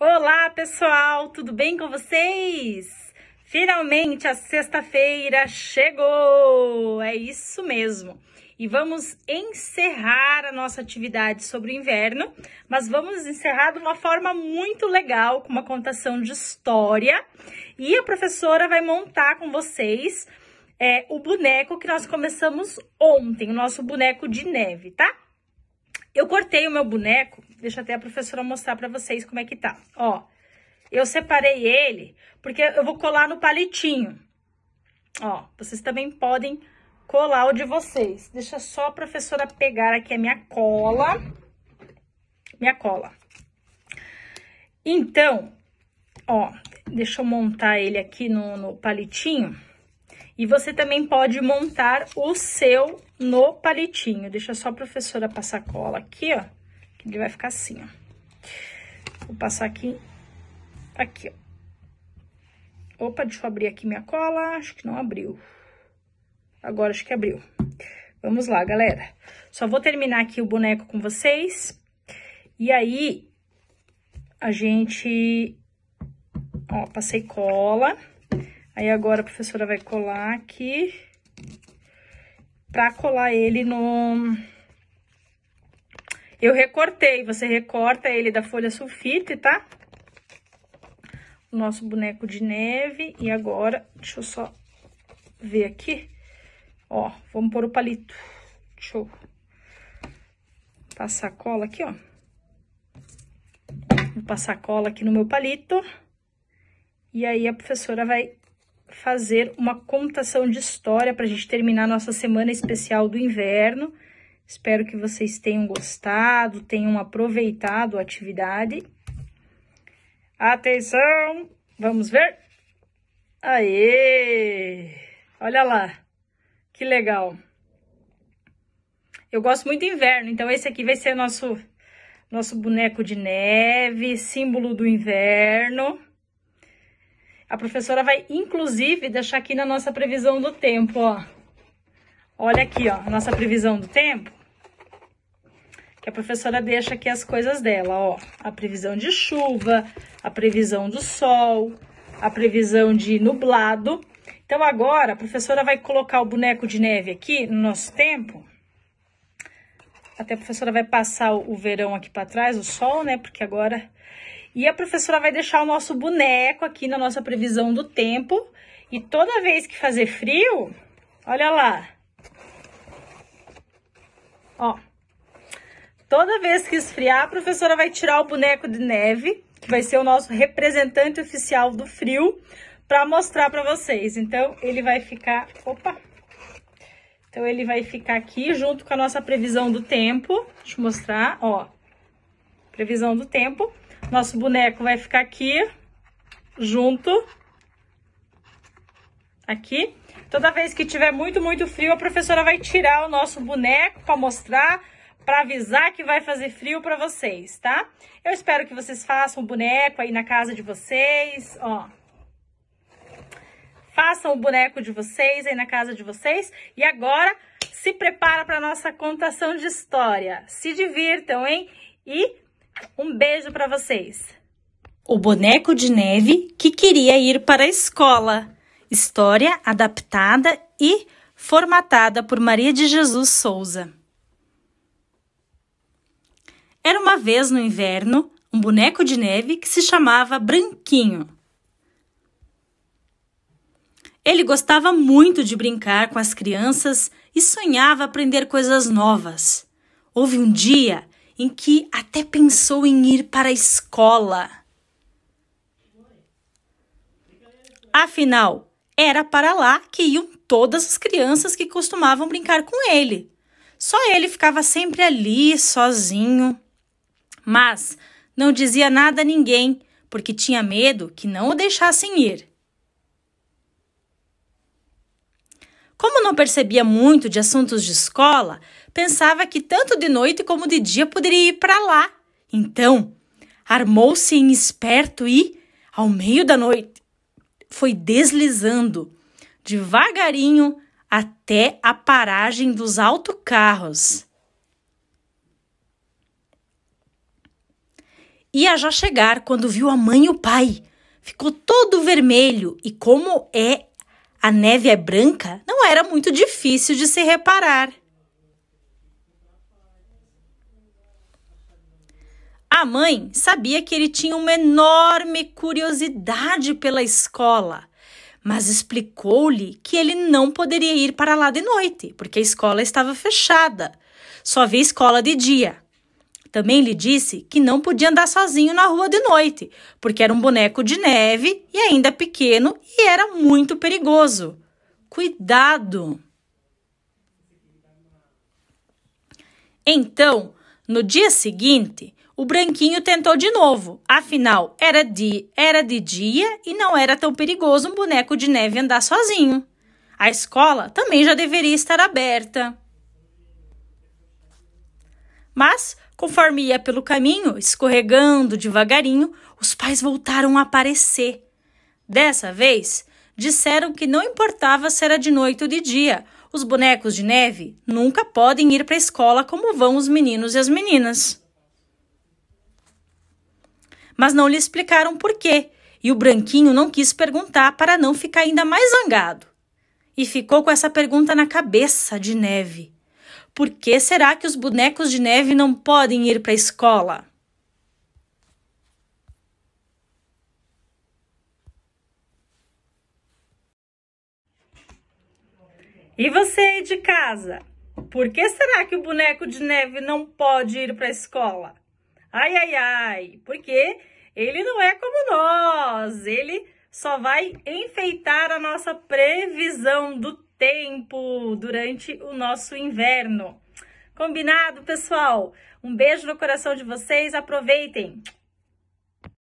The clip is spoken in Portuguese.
Olá, pessoal, tudo bem com vocês? Finalmente a sexta-feira chegou! É isso mesmo. E vamos encerrar a nossa atividade sobre o inverno, mas vamos encerrar de uma forma muito legal, com uma contação de história. E a professora vai montar com vocês é, o boneco que nós começamos ontem, o nosso boneco de neve, tá? Eu cortei o meu boneco Deixa até a professora mostrar para vocês como é que tá. Ó, eu separei ele porque eu vou colar no palitinho. Ó, vocês também podem colar o de vocês. Deixa só a professora pegar aqui a minha cola. Minha cola. Então, ó, deixa eu montar ele aqui no, no palitinho. E você também pode montar o seu no palitinho. Deixa só a professora passar cola aqui, ó. Ele vai ficar assim, ó. Vou passar aqui, aqui, ó. Opa, deixa eu abrir aqui minha cola, acho que não abriu. Agora acho que abriu. Vamos lá, galera. Só vou terminar aqui o boneco com vocês. E aí, a gente... Ó, passei cola. Aí, agora, a professora vai colar aqui. Pra colar ele no eu recortei, você recorta ele da folha sulfite, tá? O nosso boneco de neve. E agora, deixa eu só ver aqui. Ó, vamos pôr o palito. Deixa eu passar cola aqui, ó. Vou passar cola aqui no meu palito. E aí, a professora vai fazer uma contação de história para a gente terminar nossa semana especial do inverno. Espero que vocês tenham gostado, tenham aproveitado a atividade. Atenção! Vamos ver? Aê! Olha lá, que legal! Eu gosto muito de inverno, então esse aqui vai ser nosso, nosso boneco de neve, símbolo do inverno. A professora vai, inclusive, deixar aqui na nossa previsão do tempo, ó. Olha aqui, ó, a nossa previsão do tempo que a professora deixa aqui as coisas dela, ó. A previsão de chuva, a previsão do sol, a previsão de nublado. Então, agora, a professora vai colocar o boneco de neve aqui no nosso tempo. Até a professora vai passar o verão aqui para trás, o sol, né? Porque agora... E a professora vai deixar o nosso boneco aqui na nossa previsão do tempo. E toda vez que fazer frio, olha lá. Ó, Toda vez que esfriar, a professora vai tirar o boneco de neve, que vai ser o nosso representante oficial do frio, para mostrar para vocês. Então, ele vai ficar... Opa! Então, ele vai ficar aqui junto com a nossa previsão do tempo. Deixa eu mostrar, ó. Previsão do tempo. Nosso boneco vai ficar aqui, junto. Aqui. Toda vez que tiver muito, muito frio, a professora vai tirar o nosso boneco para mostrar para avisar que vai fazer frio para vocês, tá? Eu espero que vocês façam o boneco aí na casa de vocês, ó. Façam o boneco de vocês aí na casa de vocês e agora se prepara para nossa contação de história. Se divirtam, hein? E um beijo para vocês. O boneco de neve que queria ir para a escola. História adaptada e formatada por Maria de Jesus Souza. uma vez no inverno um boneco de neve que se chamava Branquinho. Ele gostava muito de brincar com as crianças e sonhava aprender coisas novas. Houve um dia em que até pensou em ir para a escola. Afinal, era para lá que iam todas as crianças que costumavam brincar com ele. Só ele ficava sempre ali, sozinho. Mas não dizia nada a ninguém, porque tinha medo que não o deixassem ir. Como não percebia muito de assuntos de escola, pensava que tanto de noite como de dia poderia ir para lá. Então, armou-se em esperto e, ao meio da noite, foi deslizando devagarinho até a paragem dos autocarros. ia já chegar quando viu a mãe e o pai. Ficou todo vermelho e, como é a neve é branca, não era muito difícil de se reparar. A mãe sabia que ele tinha uma enorme curiosidade pela escola, mas explicou-lhe que ele não poderia ir para lá de noite, porque a escola estava fechada. Só havia escola de dia. Também lhe disse que não podia andar sozinho na rua de noite, porque era um boneco de neve e ainda pequeno e era muito perigoso. Cuidado! Então, no dia seguinte, o branquinho tentou de novo. Afinal, era de, era de dia e não era tão perigoso um boneco de neve andar sozinho. A escola também já deveria estar aberta. Mas Conforme ia pelo caminho, escorregando devagarinho, os pais voltaram a aparecer. Dessa vez, disseram que não importava se era de noite ou de dia, os bonecos de neve nunca podem ir para a escola como vão os meninos e as meninas. Mas não lhe explicaram por quê, e o Branquinho não quis perguntar para não ficar ainda mais zangado. E ficou com essa pergunta na cabeça de neve. Por que será que os bonecos de neve não podem ir para a escola? E você aí de casa? Por que será que o boneco de neve não pode ir para a escola? Ai, ai, ai, porque ele não é como nós, ele só vai enfeitar a nossa previsão do tempo durante o nosso inverno. Combinado, pessoal? Um beijo no coração de vocês, aproveitem!